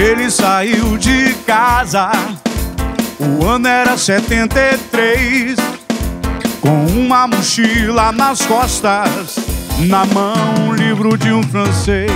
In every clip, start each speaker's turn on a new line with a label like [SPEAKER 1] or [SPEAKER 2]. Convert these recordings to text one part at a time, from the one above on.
[SPEAKER 1] Ele saiu de casa, o ano era 73, com uma mochila nas costas, na mão um livro de um francês.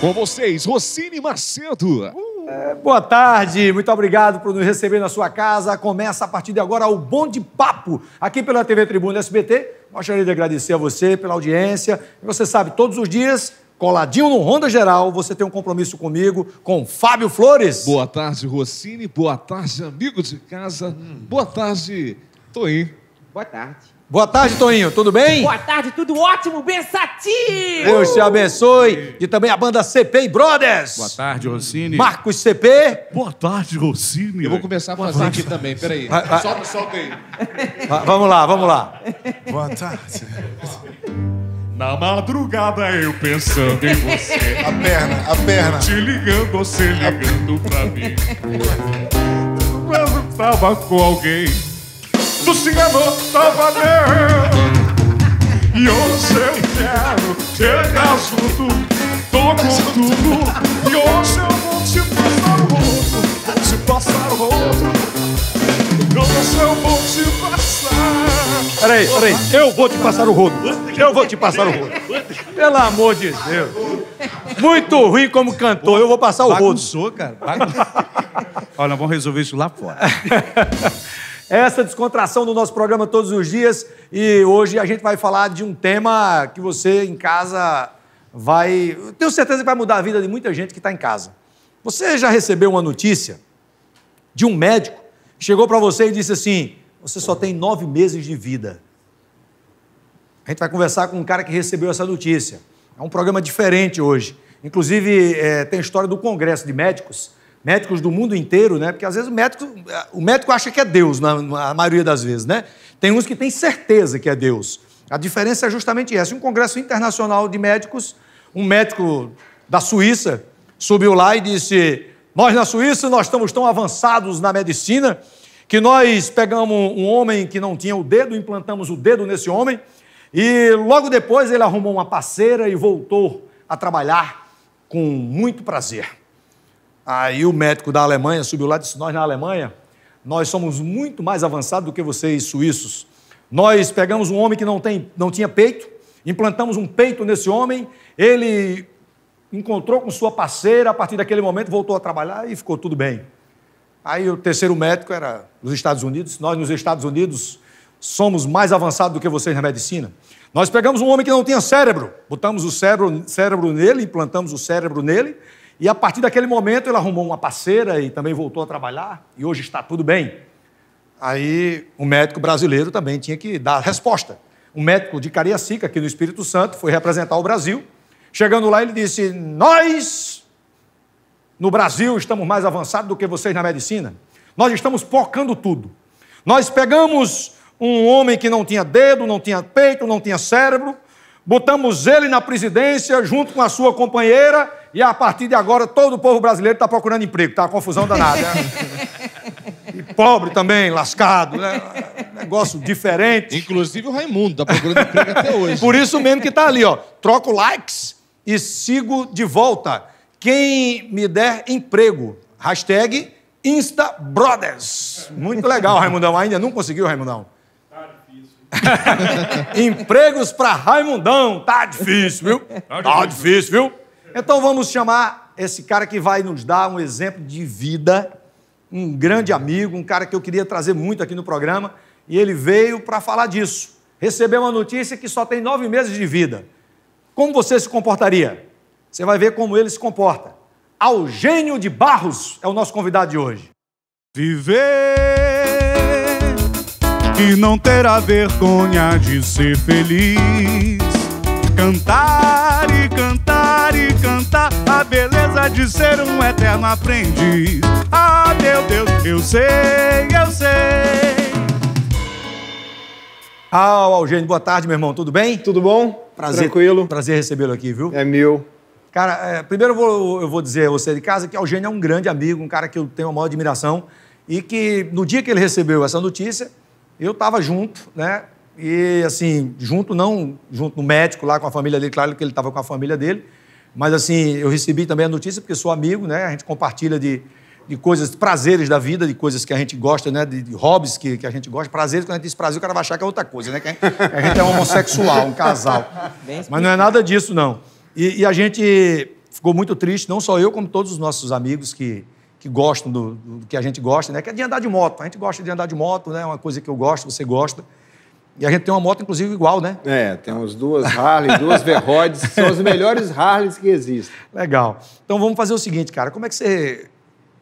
[SPEAKER 1] Com vocês, Rocine Macedo. É, boa tarde,
[SPEAKER 2] muito obrigado por nos receber na sua casa. Começa a partir de agora o Bom de Papo, aqui pela TV Tribuna SBT. Gostaria de agradecer a você pela audiência. Você sabe, todos os dias Coladinho no Ronda Geral, você tem um compromisso comigo, com Fábio Flores. Boa tarde,
[SPEAKER 1] Rossini. Boa tarde, amigo de casa. Hum. Boa tarde, Toinho. Boa tarde. Boa tarde, Toinho. Tudo bem? Boa
[SPEAKER 2] tarde, tudo ótimo, bençativo! Deus te abençoe. E também a banda CP e Brothers. Boa
[SPEAKER 1] tarde, Rossini. Marcos
[SPEAKER 2] CP.
[SPEAKER 1] Boa tarde, Rossini. Eu vou começar a fazer tarde. aqui também, peraí. Vai, vai. Solta, solta aí. vamos lá, vamos lá. Boa tarde. Na madrugada eu pensando em você. A perna, a perna. Te ligando, você ligando pra mim. Eu tava com alguém. Do cingador tava meu. E hoje eu quero chegar junto. Tô com tudo. E hoje eu vou te passar o rosto. Vou te passar o rosto eu vou te passar. Peraí, peraí,
[SPEAKER 2] eu vou te passar o rodo. Eu vou te passar o rodo. Pelo amor de Deus. Muito ruim como cantor, eu vou passar o rodo. Bagunçou, cara. Bagunçou. Olha, vamos resolver isso lá fora. Essa descontração do nosso programa todos os dias e hoje a gente vai falar de um tema que você em casa vai. Tenho certeza que vai mudar a vida de muita gente que está em casa. Você já recebeu uma notícia de um médico chegou para você e disse assim: você só tem nove meses de vida. A gente vai conversar com um cara que recebeu essa notícia. É um programa diferente hoje. Inclusive, é, tem a história do Congresso de Médicos, médicos do mundo inteiro, né? Porque às vezes o médico, o médico acha que é Deus, na, na maioria das vezes, né? Tem uns que têm certeza que é Deus. A diferença é justamente essa. Um Congresso Internacional de Médicos, um médico da Suíça subiu lá e disse: nós na Suíça, nós estamos tão avançados na medicina que nós pegamos um homem que não tinha o dedo, implantamos o dedo nesse homem e logo depois ele arrumou uma parceira e voltou a trabalhar com muito prazer. Aí o médico da Alemanha subiu lá e disse: Nós na Alemanha, nós somos muito mais avançados do que vocês suíços. Nós pegamos um homem que não, tem, não tinha peito, implantamos um peito nesse homem, ele encontrou com sua parceira, a partir daquele momento voltou a trabalhar e ficou tudo bem. Aí o terceiro médico era nos Estados Unidos. Nós, nos Estados Unidos, somos mais avançados do que vocês na medicina. Nós pegamos um homem que não tinha cérebro, botamos o cérebro, cérebro nele, implantamos o cérebro nele, e a partir daquele momento ele arrumou uma parceira e também voltou a trabalhar, e hoje está tudo bem. Aí o médico brasileiro também tinha que dar resposta. Um médico de Cariacica, aqui no Espírito Santo, foi representar o Brasil Chegando lá, ele disse: Nós, no Brasil, estamos mais avançados do que vocês na medicina. Nós estamos focando tudo. Nós pegamos um homem que não tinha dedo, não tinha peito, não tinha cérebro, botamos ele na presidência junto com a sua companheira, e a partir de agora todo o povo brasileiro está procurando emprego, está uma confusão danada. Né? e pobre também, lascado, né? Negócio diferente. Inclusive o Raimundo está procurando emprego até hoje. Por isso mesmo que está ali, ó. Troca o likes e sigo de volta. Quem me der emprego. Hashtag InstaBrothers. Muito legal, Raimundão. Ainda não conseguiu, Raimundão? Tá difícil. Empregos para Raimundão. Tá difícil, viu? tá, tá difícil, viu? Então vamos chamar esse cara que vai nos dar um exemplo de vida, um grande amigo, um cara que eu queria trazer muito aqui no programa, e ele veio para falar disso. Recebeu uma notícia que só tem nove meses de vida como você se comportaria? Você vai ver como ele se comporta. Algênio de Barros é o nosso convidado de hoje.
[SPEAKER 1] Viver e não ter a vergonha de ser feliz. Cantar e cantar e cantar a beleza de ser um eterno aprendiz. Ah, meu Deus, eu sei, eu sei.
[SPEAKER 2] Ah, Algênio, boa tarde, meu irmão. Tudo bem? Tudo bom? Prazer, Tranquilo. Prazer recebê-lo aqui, viu? É meu. Cara, é, primeiro eu vou, eu vou dizer a você de casa que Algênio é um grande amigo, um cara que eu tenho a maior admiração e que no dia que ele recebeu essa notícia, eu estava junto, né? E assim, junto não, junto no médico lá com a família dele, claro que ele estava com a família dele, mas assim, eu recebi também a notícia porque sou amigo, né? A gente compartilha de, de coisas, prazeres da vida, de coisas que a gente gosta, né? De, de hobbies que, que a gente gosta. Prazeres, quando a gente diz prazer, o cara vai achar que é outra coisa, né? Que a gente é homossexual, um casal. Mas não é nada disso, não. E, e, a gente ficou muito triste, não só eu, como todos os nossos amigos que, que gostam do, do, que a gente gosta, né? Que é de andar de moto. A gente gosta de andar de moto, né? É uma coisa que eu gosto, você gosta. E a gente tem uma moto, inclusive, igual, né?
[SPEAKER 3] É, temos duas Harley, duas Verroides, são as melhores
[SPEAKER 2] Harleys que existem. Legal. Então vamos fazer o seguinte, cara. Como é que você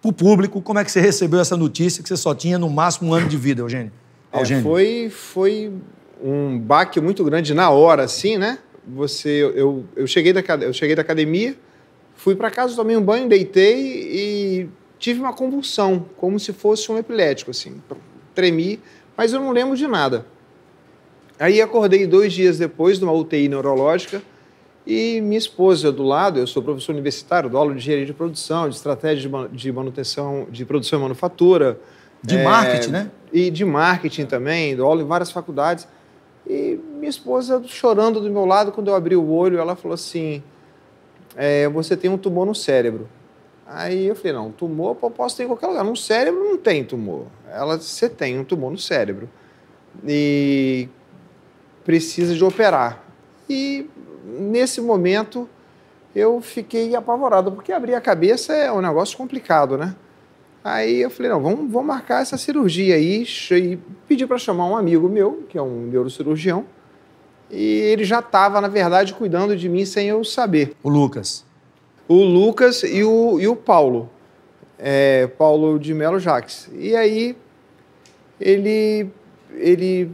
[SPEAKER 2] para o público, como é que você recebeu essa notícia que você só tinha no máximo um ano de vida, Eugênio?
[SPEAKER 3] É, foi,
[SPEAKER 2] foi
[SPEAKER 3] um baque muito grande na hora, assim, né? Você, eu, eu, cheguei, da, eu cheguei da academia, fui para casa, tomei um banho, deitei e tive uma convulsão, como se fosse um epilético, assim. Tremi, mas eu não lembro de nada. Aí acordei dois dias depois numa UTI neurológica, e minha esposa do lado, eu sou professor universitário, dou aula de engenharia de produção, de estratégia de manutenção, de produção e manufatura.
[SPEAKER 2] De é, marketing, né?
[SPEAKER 3] E de marketing também, dou aula em várias faculdades. E minha esposa chorando do meu lado, quando eu abri o olho, ela falou assim: é, Você tem um tumor no cérebro. Aí eu falei: Não, tumor eu posso ter em qualquer lugar. No cérebro não tem tumor. Ela, você tem um tumor no cérebro. E precisa de operar. E nesse momento, eu fiquei apavorado, porque abrir a cabeça é um negócio complicado, né? Aí eu falei, não, vamos, vamos marcar essa cirurgia aí. E pedi para chamar um amigo meu, que é um neurocirurgião, e ele já estava, na verdade, cuidando de mim sem eu saber. O Lucas. O Lucas e o, e o Paulo. É, Paulo de Melo Jacques. E aí ele, ele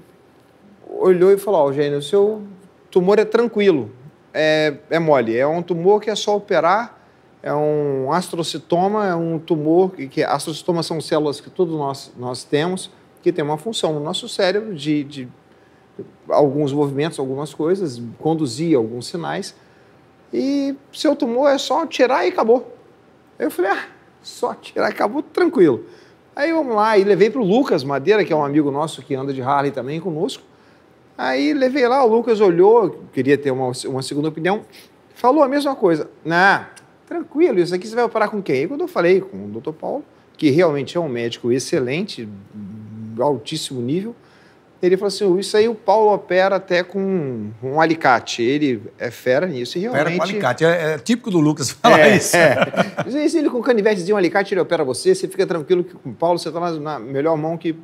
[SPEAKER 3] olhou e falou, ó, oh, Eugênio, o seu tumor é tranquilo é, é mole, é um tumor que é só operar, é um astrocitoma, é um tumor que, que astrocitomas são células que todos nós, nós temos, que tem uma função no nosso cérebro de, de alguns movimentos, algumas coisas, conduzir alguns sinais. E seu tumor é só tirar e acabou. Eu falei, ah, só tirar e acabou, tranquilo. Aí vamos lá, e levei para o Lucas Madeira, que é um amigo nosso que anda de Harley também conosco. Aí levei lá, o Lucas olhou, queria ter uma, uma segunda opinião, falou a mesma coisa. Na, tranquilo, isso aqui você vai operar com quem? E quando eu falei com o doutor Paulo, que realmente é um médico excelente, altíssimo nível, ele falou assim: oh, isso aí o Paulo opera até com um alicate. Ele é fera nisso e realmente. Fera com alicate. É,
[SPEAKER 2] é típico do Lucas falar é, isso. É.
[SPEAKER 3] ele com canivetezinho, um alicate, ele opera você, você fica tranquilo que com o Paulo você está na, melhor mão que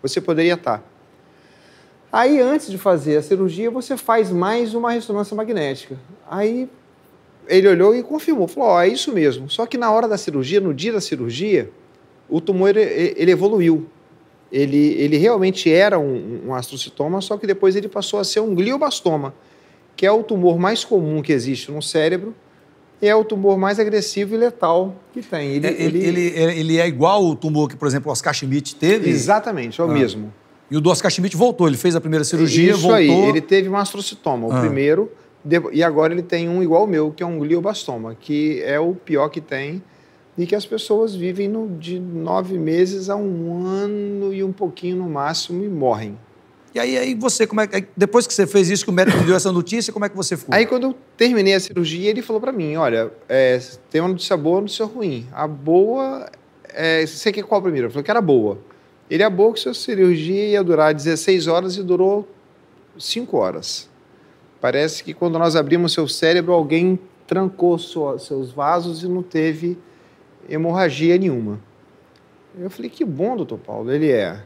[SPEAKER 3] você poderia estar. Tá. Aí, antes de fazer a cirurgia, você faz mais uma ressonância magnética. Aí ele olhou e confirmou, falou, oh, é isso mesmo. Só que na hora da cirurgia, no dia da cirurgia, o tumor ele, evoluiu. Ele, ele realmente era um, um astrocitoma, só que depois ele passou a ser um glioblastoma, que é o tumor mais comum que existe no cérebro, e é o tumor mais agressivo e letal que tem. Ele, é, ele, ele,
[SPEAKER 2] ele é igual o tumor que, por exemplo, o Oscar Schmidt teve? Exatamente, é o ah. mesmo. E o do Oscar Schmidt voltou, ele fez a primeira cirurgia, Isso voltou... aí, ele
[SPEAKER 3] teve um astrocitoma, o ah. primeiro, e agora ele tem um igual ao meu, que é um glioblastoma, que é o pior que tem e que as pessoas vivem no, de nove meses a um ano e um pouquinho no máximo e morrem. E aí, aí você, como é depois que você fez isso, que o médico deu essa notícia, como é que você ficou? Aí quando eu terminei a cirurgia, ele falou para mim, olha, é, tem uma notícia boa, uma notícia ruim. A boa, é, você quer qual primeiro? Eu falei que era boa. Ele abou que a cirurgia ia durar 16 horas e durou 5 horas. Parece que quando nós abrimos seu cérebro, alguém trancou sua, seus vasos e não teve hemorragia nenhuma. Eu falei, que bom, doutor Paulo, ele é.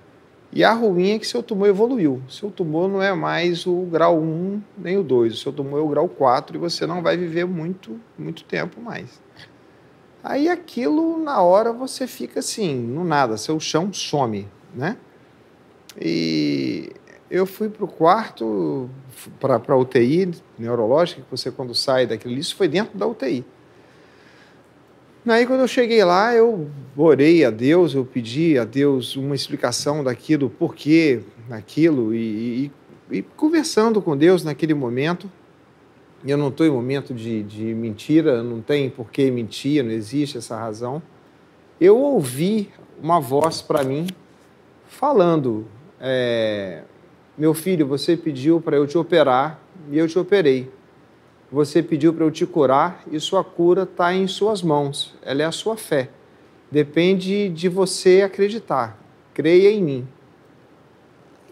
[SPEAKER 3] E a ruim é que seu tumor evoluiu. Seu tumor não é mais o grau 1 nem o 2, o seu tumor é o grau 4 e você não vai viver muito, muito tempo mais. Aí aquilo, na hora, você fica assim, no nada, seu chão some, né? E eu fui para o quarto, para a UTI neurológica, que você quando sai daquilo, isso foi dentro da UTI. Aí quando eu cheguei lá, eu orei a Deus, eu pedi a Deus uma explicação daquilo, porquê que aquilo, e, e, e conversando com Deus naquele momento, eu não estou em momento de, de mentira, não tem por que mentir, não existe essa razão. Eu ouvi uma voz para mim falando: é, Meu filho, você pediu para eu te operar e eu te operei. Você pediu para eu te curar e sua cura está em suas mãos, ela é a sua fé. Depende de você acreditar. Creia em mim.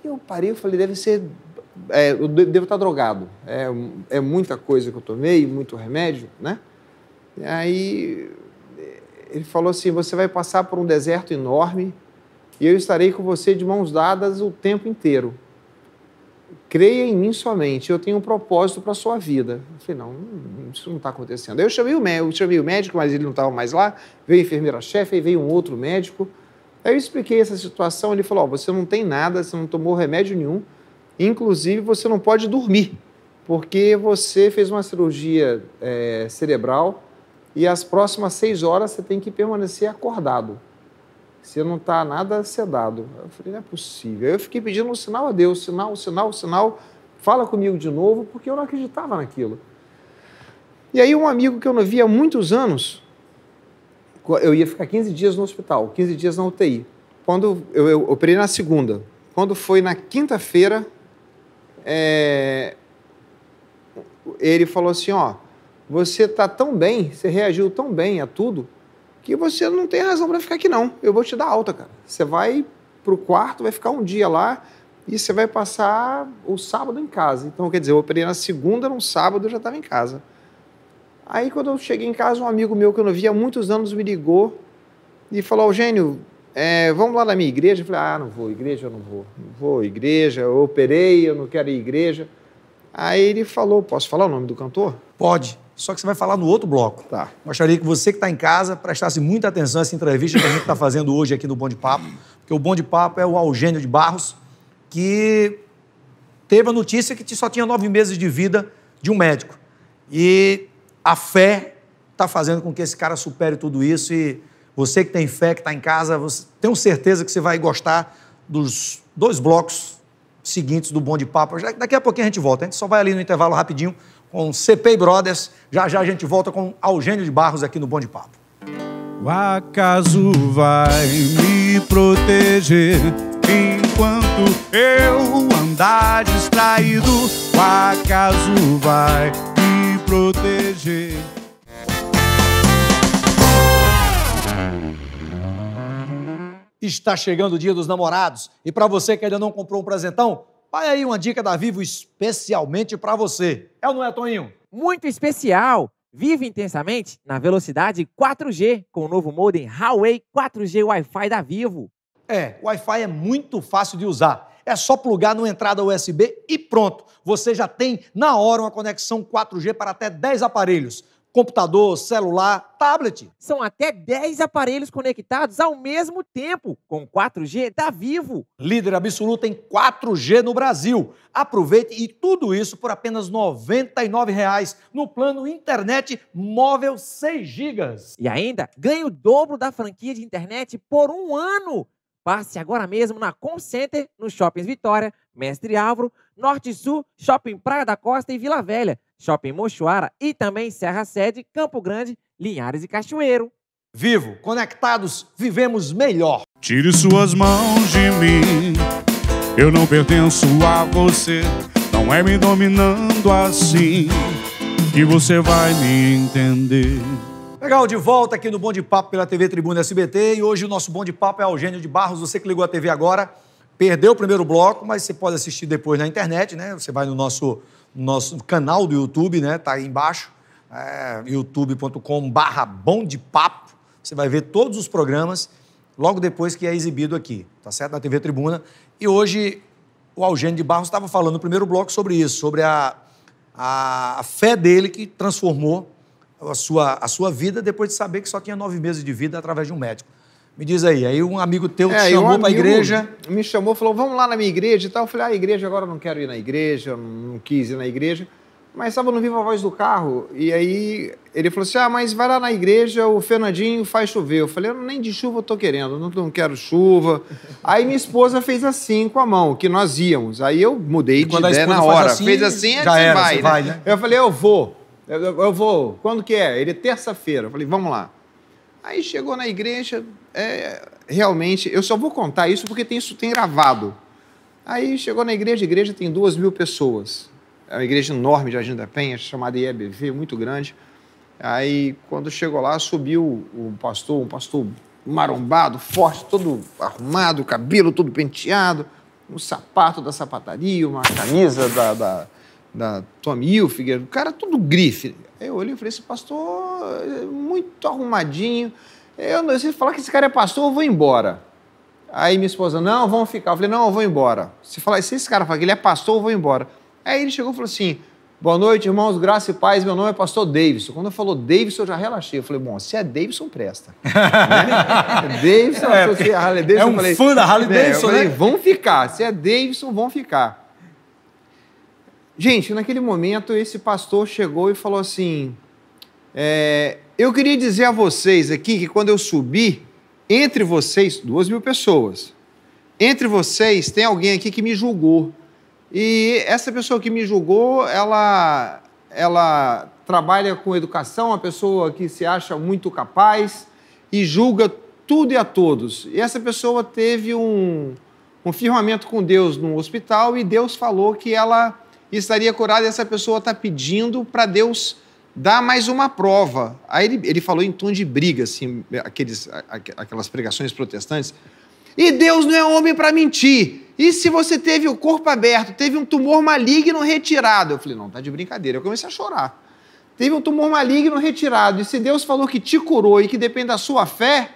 [SPEAKER 3] eu parei e falei: deve ser é, eu devo estar drogado. É, é muita coisa que eu tomei, muito remédio, né? E aí ele falou assim: você vai passar por um deserto enorme e eu estarei com você de mãos dadas o tempo inteiro. Creia em mim somente, eu tenho um propósito para a sua vida. Eu falei, não, isso não está acontecendo. Eu chamei, o médico, chamei o médico, mas ele não estava mais lá. Veio a enfermeira-chefe, aí veio um outro médico. Aí eu expliquei essa situação, ele falou, oh, você não tem nada, você não tomou remédio nenhum, Inclusive, você não pode dormir, porque você fez uma cirurgia é, cerebral e as próximas seis horas você tem que permanecer acordado. Você não está nada sedado. Eu falei, não é possível. Eu fiquei pedindo um sinal a Deus, sinal, sinal, sinal, fala comigo de novo, porque eu não acreditava naquilo. E aí um amigo que eu não via há muitos anos, eu ia ficar 15 dias no hospital, 15 dias na UTI. Quando eu, eu operei na segunda, quando foi na quinta-feira, é, ele falou assim: ó, você tá tão bem, você reagiu tão bem a tudo, que você não tem razão para ficar aqui, não. Eu vou te dar alta, cara. Você vai pro quarto, vai ficar um dia lá e você vai passar o sábado em casa. Então, quer dizer, eu operei na segunda, no sábado eu já estava em casa. Aí, quando eu cheguei em casa, um amigo meu que eu não via há muitos anos me ligou e falou: Eugênio, é, vamos lá na minha igreja. Eu falei, ah, não vou, igreja eu não vou. Não vou, igreja, eu operei, eu não quero
[SPEAKER 2] ir igreja. Aí ele falou, posso falar o nome do cantor? Pode, só que você vai falar no outro bloco. Tá. Gostaria que você que está em casa prestasse muita atenção a essa entrevista que a gente está fazendo hoje aqui no Bom de Papo, porque o Bom de Papo é o Algênio de Barros, que teve a notícia que só tinha nove meses de vida de um médico. E a fé está fazendo com que esse cara supere tudo isso e você que tem fé, que está em casa, tenho certeza que você vai gostar dos dois blocos seguintes do Bom de Papo. Já, daqui a pouquinho a gente volta. A gente só vai ali no intervalo rapidinho com CP Brothers. Já já a gente volta com Eugênio de Barros aqui no Bom de Papo.
[SPEAKER 1] O acaso vai me proteger enquanto eu andar distraído. O acaso vai me proteger.
[SPEAKER 2] está chegando o dia dos namorados. E para você que ainda não comprou um presentão, vai aí uma dica da Vivo especialmente para você. É ou não é, Toninho? Muito especial! Vive intensamente na velocidade 4G com o novo modem Huawei 4G Wi-Fi da Vivo. É, o Wi-Fi é muito fácil de usar. É só plugar numa entrada USB e pronto. Você já tem na hora uma conexão 4G para até 10 aparelhos computador, celular, tablet. São até 10 aparelhos conectados ao mesmo tempo. Com 4G, tá vivo. Líder absoluto em 4G no Brasil. Aproveite e tudo isso por apenas R$ 99,00 no plano internet móvel 6 GB. E ainda ganhe o dobro da franquia de internet por um ano. Passe agora mesmo na Com nos shoppings Vitória, Mestre Álvaro, Norte Sul, Shopping Praia da Costa e Vila Velha Shopping Mochoara e também Serra Sede, Campo Grande, Linhares e Cachoeiro. Vivo, conectados, vivemos melhor.
[SPEAKER 1] Tire suas mãos de mim, eu não pertenço a você. Não é me dominando assim que você vai me entender.
[SPEAKER 2] Legal, de volta aqui no Bom de Papo pela TV Tribuna SBT. E hoje o nosso Bom de Papo é Eugênio de Barros. Você que ligou a TV agora, perdeu o primeiro bloco, mas você pode assistir depois na internet, né? Você vai no nosso nosso canal do YouTube, né? Tá aí embaixo, é, youtube.com/barra Bom de Papo. Você vai ver todos os programas logo depois que é exibido aqui, tá certo? Na TV Tribuna. E hoje o Algênio de Barros estava falando no primeiro bloco sobre isso, sobre a, a, a fé dele que transformou a sua, a sua vida depois de saber que só tinha nove meses de vida através de um médico. Me diz aí, aí um amigo teu é, te chamou um para a igreja? Me chamou, falou, vamos lá na minha igreja e tal. Eu falei, ah, igreja, agora eu não quero ir na
[SPEAKER 3] igreja, não quis ir na igreja. Mas estava no Viva Voz do carro, e aí ele falou assim, ah, mas vai lá na igreja, o Fernandinho faz chover. Eu falei, eu nem de chuva eu querendo, não, não quero chuva. aí minha esposa fez assim com a mão, que nós íamos. Aí eu mudei de ideia na hora. Assim, fez assim, já era, vai, né? vai, né? Eu falei, eu vou, eu, eu vou. Quando que é? Ele, é terça-feira. Eu falei, vamos lá. Aí chegou na igreja, é, realmente, eu só vou contar isso porque tem, isso tem gravado. Aí chegou na igreja, a igreja tem duas mil pessoas. É uma igreja enorme de Agenda Penha, chamada IEBV, muito grande. Aí, quando chegou lá, subiu o pastor, um pastor marombado, forte, todo arrumado, cabelo todo penteado, um sapato da sapataria, uma camisa da, da, da Tommy Hilfiger, o cara todo grife. Aí eu olhei e falei, esse pastor é muito arrumadinho, eu não sei falar que esse cara é pastor, eu vou embora. Aí minha esposa, não, vamos ficar. Eu falei, não, eu vou embora. Se, falar, se esse cara falar que ele é pastor, eu vou embora. Aí ele chegou e falou assim: boa noite, irmãos, graça e paz, meu nome é pastor Davidson. Quando eu falou Davidson, eu já relaxei. Eu falei, bom, se é Davidson, presta. Né? É Davidson, é, se é Harley Davidson. É um falei, fã da Harley né? Davidson, eu falei, né? Vão ficar, se é Davidson, vão ficar. Gente, naquele momento, esse pastor chegou e falou assim: é, eu queria dizer a vocês aqui que quando eu subi, entre vocês, duas mil pessoas, entre vocês tem alguém aqui que me julgou. E essa pessoa que me julgou, ela, ela trabalha com educação, uma pessoa que se acha muito capaz e julga tudo e a todos. E essa pessoa teve um, um firmamento com Deus no hospital e Deus falou que ela estaria curada e essa pessoa está pedindo para Deus dá mais uma prova. Aí ele, ele falou em tom de briga, assim, aqueles, aquelas pregações protestantes. E Deus não é homem para mentir. E se você teve o corpo aberto, teve um tumor maligno retirado? Eu falei, não, tá de brincadeira. Eu comecei a chorar. Teve um tumor maligno retirado. E se Deus falou que te curou e que depende da sua fé,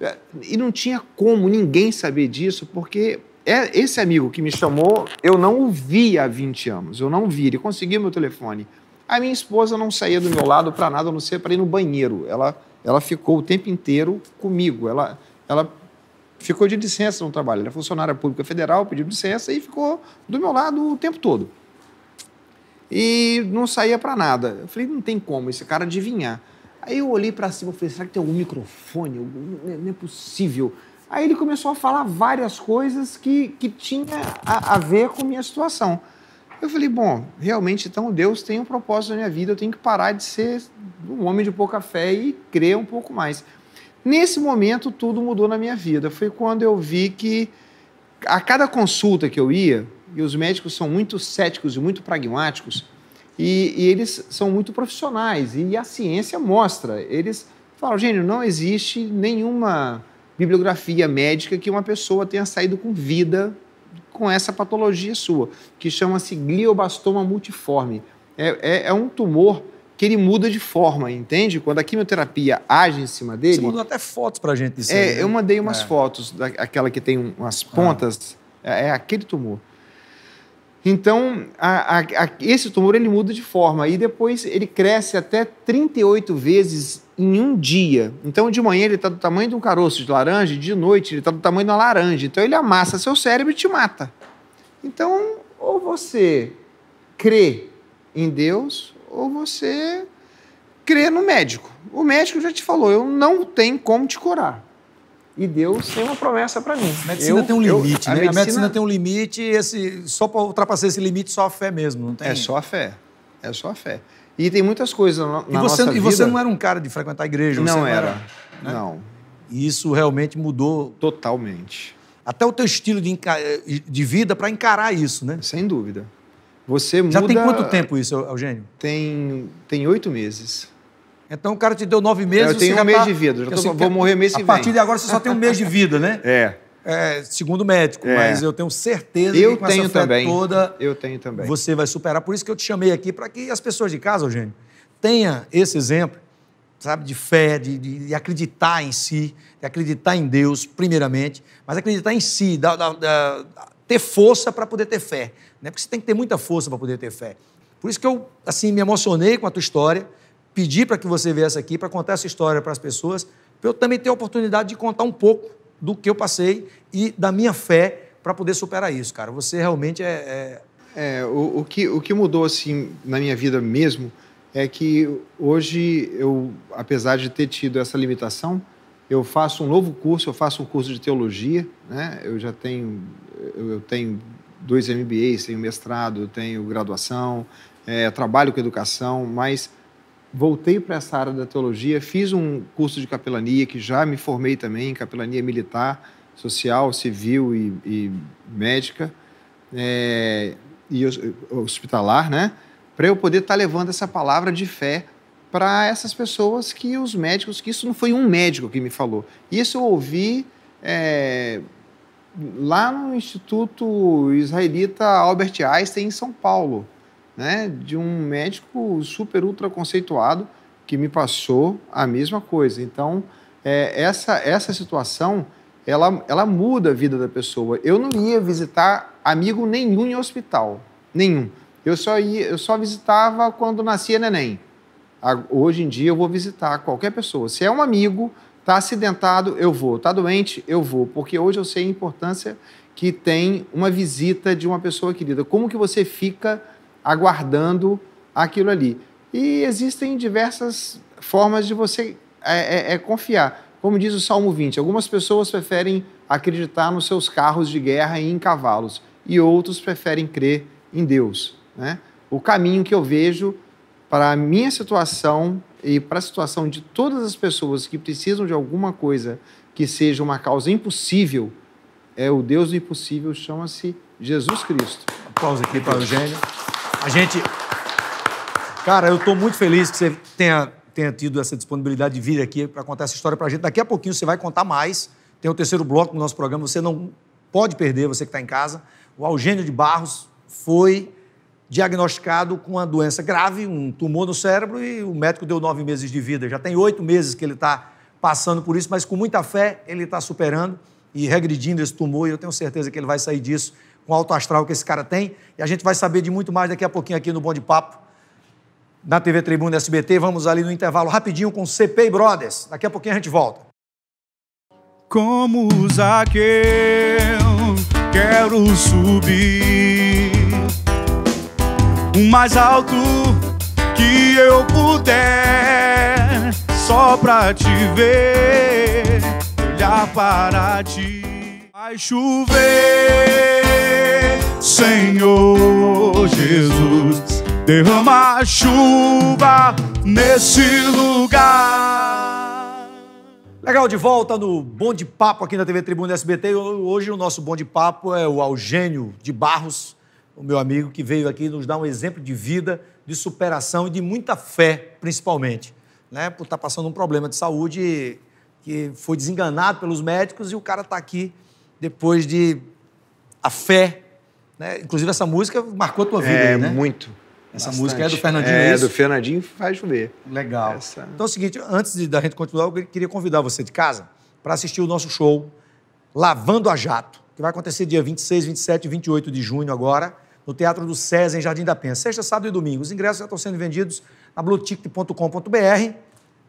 [SPEAKER 3] é, e não tinha como ninguém saber disso, porque é, esse amigo que me chamou, eu não o vi há 20 anos. Eu não vi. Ele conseguiu meu telefone. A minha esposa não saía do meu lado para nada, a não ser para ir no banheiro. Ela, ela ficou o tempo inteiro comigo. Ela, ela ficou de licença no trabalho. Ela é funcionária pública federal, pediu licença e ficou do meu lado o tempo todo. E não saía para nada. Eu falei, não tem como esse cara adivinhar. Aí eu olhei para cima e falei, será que tem algum microfone? É, não é possível. Aí ele começou a falar várias coisas que, que tinha a, a ver com minha situação. Eu falei, bom, realmente então Deus tem um propósito na minha vida, eu tenho que parar de ser um homem de pouca fé e crer um pouco mais. Nesse momento, tudo mudou na minha vida. Foi quando eu vi que a cada consulta que eu ia, e os médicos são muito céticos e muito pragmáticos, e, e eles são muito profissionais, e a ciência mostra. Eles falam, gente, não existe nenhuma bibliografia médica que uma pessoa tenha saído com vida com essa patologia sua, que chama-se glioblastoma multiforme. É, é, é, um tumor que ele muda de forma, entende? Quando a quimioterapia age em cima dele. Você mandou até fotos pra gente disso. É, aí, né? eu mandei umas é. fotos, da, aquela que tem umas ah. pontas, ah. é, aquele tumor. Então, a, a, a, esse tumor ele muda de forma e depois ele cresce até 38 vezes em um dia. Então, de manhã ele está do tamanho de um caroço de laranja, de noite ele está do tamanho de uma laranja. Então, ele amassa seu cérebro e te mata. Então, ou você crê em Deus, ou você crê no médico. O médico já te falou, eu não tenho como te curar.
[SPEAKER 2] E Deus tem uma promessa para mim. A medicina eu, tem um limite, eu, a né? Medicina... A medicina tem um limite, esse, só para ultrapassar esse limite, só a fé mesmo, não tem? É só a fé. É só a fé. E tem muitas coisas na, e você, nossa vida. E você não era um cara de frequentar a igreja? Não, não era. era né? Não. E isso realmente mudou... Totalmente. Até o teu estilo de, eh, de vida para encarar isso, né? Sem dúvida. Você muda... Já tem quanto tempo isso, Eugênio? Tem tem oito meses. Então o cara te deu nove meses. Eu tenho um mês tá... de vida. Já tô... Vou é morrer mês que vem. A partir de agora você só tem um mês de vida, né? É é, segundo médico, é. mas eu tenho certeza eu que com tenho essa fé também. toda eu tenho também. você vai superar. Por isso que eu te chamei aqui, para que as pessoas de casa, Eugênio, tenha esse exemplo, sabe, de fé, de, de acreditar em si, de acreditar em Deus, primeiramente, mas acreditar em si, da, da, da, ter força para poder ter fé. Né? Porque você tem que ter muita força para poder ter fé. Por isso que eu, assim, me emocionei com a tua história, pedi para que você viesse aqui para contar essa história para as pessoas, para eu também ter a oportunidade de contar um pouco do que eu passei e da minha fé para poder superar isso, cara. Você realmente é. é... é o,
[SPEAKER 3] o, que, o que mudou, assim, na minha vida mesmo é que hoje eu, apesar de ter tido essa limitação, eu faço um novo curso, eu faço um curso de teologia, né? Eu já tenho, eu tenho dois MBAs, tenho mestrado, tenho graduação, é, trabalho com educação, mas voltei para essa área da teologia, fiz um curso de capelania, que já me formei também em capelania militar, social, civil e, e médica, é, e hospitalar, né? Para eu poder estar tá levando essa palavra de fé para essas pessoas que os médicos, que isso não foi um médico que me falou. Isso eu ouvi é, lá no Instituto Israelita Albert Einstein, em São Paulo né, de um médico super ultra conceituado que me passou a mesma coisa. Então, é, essa, essa situação, ela, ela muda a vida da pessoa. Eu não ia visitar amigo nenhum em hospital, nenhum. Eu só, ia, eu só visitava quando nascia neném. Hoje em dia eu vou visitar qualquer pessoa. Se é um amigo, tá acidentado, eu vou. Tá doente, eu vou. Porque hoje eu sei a importância que tem uma visita de uma pessoa querida. Como que você fica aguardando aquilo ali. E existem diversas formas de você é, é, é confiar. Como diz o Salmo 20, algumas pessoas preferem acreditar nos seus carros de guerra e em cavalos, e outros preferem crer em Deus. Né? O caminho que eu vejo para a minha situação e para a situação de todas as pessoas que precisam de alguma coisa que seja uma causa impossível,
[SPEAKER 2] é o Deus do impossível chama-se Jesus Cristo. Aplausos aqui para o Eugênio. A gente. Cara, eu estou muito feliz que você tenha, tenha tido essa disponibilidade de vir aqui para contar essa história para a gente. Daqui a pouquinho você vai contar mais. Tem o terceiro bloco do nosso programa. Você não pode perder, você que está em casa. O Algênio de Barros foi diagnosticado com uma doença grave, um tumor no cérebro, e o médico deu nove meses de vida. Já tem oito meses que ele está passando por isso, mas com muita fé ele está superando e regredindo esse tumor, e eu tenho certeza que ele vai sair disso com o alto astral que esse cara tem. E a gente vai saber de muito mais daqui a pouquinho aqui no Bom de Papo, na TV Tribuna SBT. Vamos ali no intervalo rapidinho com CP e Brothers. Daqui a pouquinho a gente volta. Como Zaqueu,
[SPEAKER 1] quero subir o mais alto que eu puder, só pra te ver, olhar para ti. Vai chover, Senhor Jesus, derrama chuva nesse
[SPEAKER 2] lugar. Legal, de volta no Bom de Papo aqui na TV Tribuna SBT. Hoje o nosso Bom de Papo é o Algênio de Barros, o meu amigo que veio aqui nos dar um exemplo de vida, de superação e de muita fé, principalmente, né? Por estar tá passando um problema de saúde que foi desenganado pelos médicos e o cara está aqui depois de A Fé. Né? Inclusive, essa música marcou a tua vida, é, aí, né? Muito. Essa Bastante. música é do Fernandinho. É, é isso? do Fernandinho faz chover. Legal. Essa... Então é o seguinte, antes de, da gente continuar, eu queria convidar você de casa para assistir o nosso show Lavando a Jato, que vai acontecer dia 26, 27 e 28 de junho agora, no Teatro do César, em Jardim da Penha. Sexta, sábado e domingo. Os ingressos já estão sendo vendidos na blueticket.com.br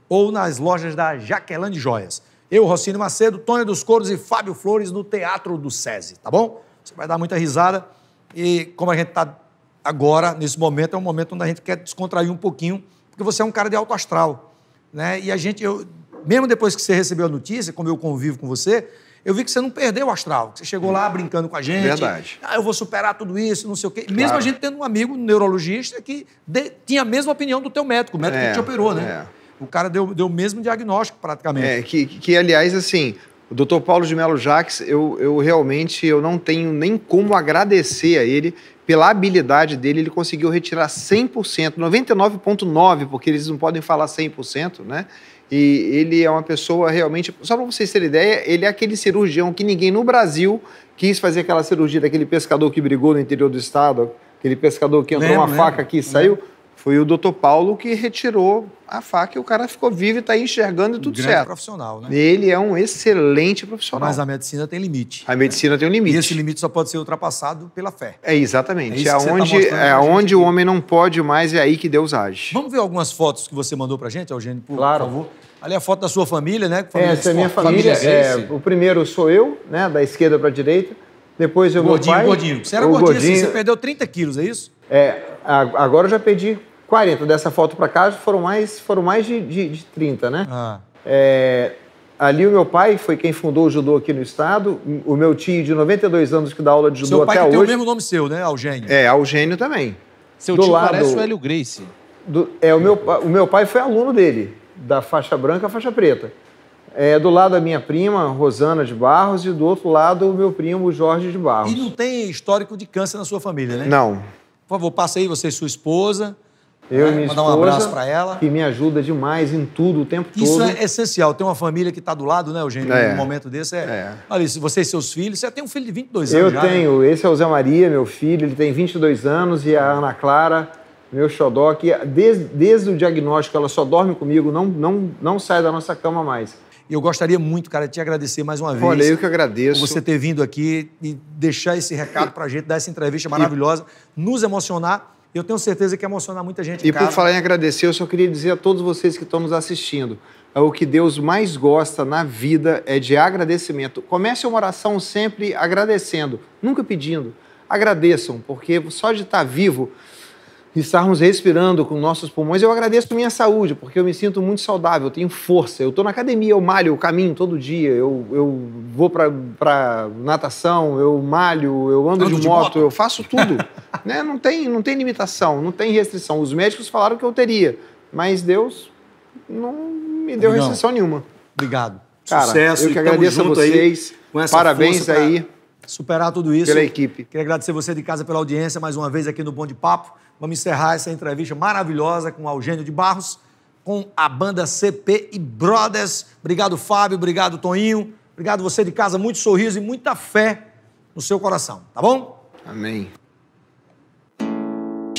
[SPEAKER 2] ou nas lojas da Jaqueline Joias eu, Rocine Macedo, Tônia dos Coros e Fábio Flores no Teatro do SESI, tá bom? Você vai dar muita risada e como a gente está agora, nesse momento, é um momento onde a gente quer descontrair um pouquinho, porque você é um cara de alto astral, né? E a gente, eu, mesmo depois que você recebeu a notícia, como eu convivo com você, eu vi que você não perdeu o astral, que você chegou lá brincando com a gente. Verdade. Ah, eu vou superar tudo isso, não sei o quê. Mesmo a gente tendo um amigo um neurologista que de, tinha a mesma opinião do teu médico, o médico é, que te operou, né? É. O cara deu, deu o mesmo diagnóstico, praticamente. É, que, que aliás, assim, o doutor Paulo de Melo Jacques,
[SPEAKER 3] eu, eu realmente eu não tenho nem como agradecer a ele pela habilidade dele. Ele conseguiu retirar 100%, 99,9%, porque eles não podem falar 100%, né? E ele é uma pessoa realmente. Só para vocês terem ideia, ele é aquele cirurgião que ninguém no Brasil quis fazer aquela cirurgia daquele pescador que brigou no interior do estado, aquele pescador que entrou lembra, uma lembra, faca aqui e saiu. Lembra. Foi o doutor Paulo que retirou a faca e o cara ficou vivo e está enxergando e tudo Grande certo.
[SPEAKER 2] profissional, né?
[SPEAKER 3] Ele é um excelente
[SPEAKER 2] profissional. Mas a medicina tem limite. A medicina tem um limite. E esse limite só pode ser ultrapassado pela fé. É, exatamente. É, tá é onde, tá é onde
[SPEAKER 3] o homem não pode mais, é aí que Deus age.
[SPEAKER 2] Vamos ver algumas fotos que você mandou a gente, Eugênio, por, claro. por favor. Ali é a foto da sua família, né? Família Essa é a minha família. família é, é o primeiro sou eu, né? Da
[SPEAKER 3] esquerda para a direita. Depois eu Gordinho, meu pai. Gordinho. Você era gordinho, gordinho. Assim, você
[SPEAKER 2] perdeu 30 quilos, é isso?
[SPEAKER 3] É, agora eu já perdi 40. Dessa foto para cá foram mais, foram mais de, de, de 30, né? Ah. É, ali o meu pai foi quem fundou o judô aqui no estado. O meu tio de 92 anos que dá aula de judô seu pai até que pai tem o mesmo nome
[SPEAKER 2] seu, né? Algênio.
[SPEAKER 3] É, Algênio também. Seu do tio lado, parece o Hélio Grace. Do, é, o meu, o meu pai foi aluno dele, da faixa branca à faixa preta. É, do lado a minha prima, Rosana de Barros, e do outro
[SPEAKER 2] lado o meu primo, Jorge de Barros. E não tem histórico de câncer na sua família, né? Não. Por favor, passa aí você e sua esposa. Eu né? e minha Mandar um abraço para ela. Que me ajuda demais em tudo, o tempo Isso todo. Isso é essencial. Ter uma família que está do lado, né, Eugênio? É. No momento desse. É... é. Olha, se você e seus filhos. Você tem um filho de 22 anos. Eu já, né? tenho.
[SPEAKER 3] Né? Esse é o Zé Maria, meu filho. Ele tem 22 anos. E a Ana Clara, meu xodó, que desde, desde o diagnóstico ela só dorme comigo, não, não,
[SPEAKER 2] não sai da nossa cama mais eu gostaria muito, cara, te agradecer mais uma vez. Olha, eu que
[SPEAKER 3] agradeço. Por você ter
[SPEAKER 2] vindo aqui e deixar esse recado pra gente, dar essa entrevista maravilhosa, nos emocionar eu tenho certeza que emocionar muita gente. E cara. por falar em
[SPEAKER 3] agradecer, eu só queria dizer a todos vocês que estão nos assistindo: é o que Deus mais gosta na vida é de agradecimento. Comece uma oração sempre agradecendo, nunca pedindo. Agradeçam, porque só de estar vivo estarmos respirando com nossos pulmões. Eu agradeço minha saúde, porque eu me sinto muito saudável, eu tenho força. Eu estou na academia, eu malho, eu caminho todo dia, eu, eu vou para natação, eu malho, eu ando, ando de, moto, de moto, eu faço tudo. né? Não tem, não tem limitação, não tem restrição. Os médicos falaram que eu teria, mas Deus não me deu restrição nenhuma.
[SPEAKER 2] Obrigado. Cara, Sucesso, eu que agradeço a vocês. Aí, Parabéns aí. Superar tudo isso. Pela equipe. Queria agradecer você de casa pela audiência mais uma vez aqui no Bom de Papo. Vamos encerrar essa entrevista maravilhosa com o Eugênio de Barros, com a banda CP e Brothers. Obrigado, Fábio. Obrigado, Toninho. Obrigado você de casa. Muito sorriso e muita fé no seu coração, tá bom? Amém.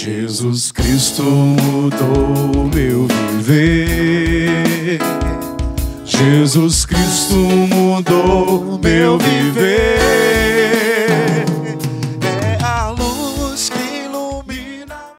[SPEAKER 1] Jesus Cristo mudou meu viver. Jesus Cristo mudou meu viver.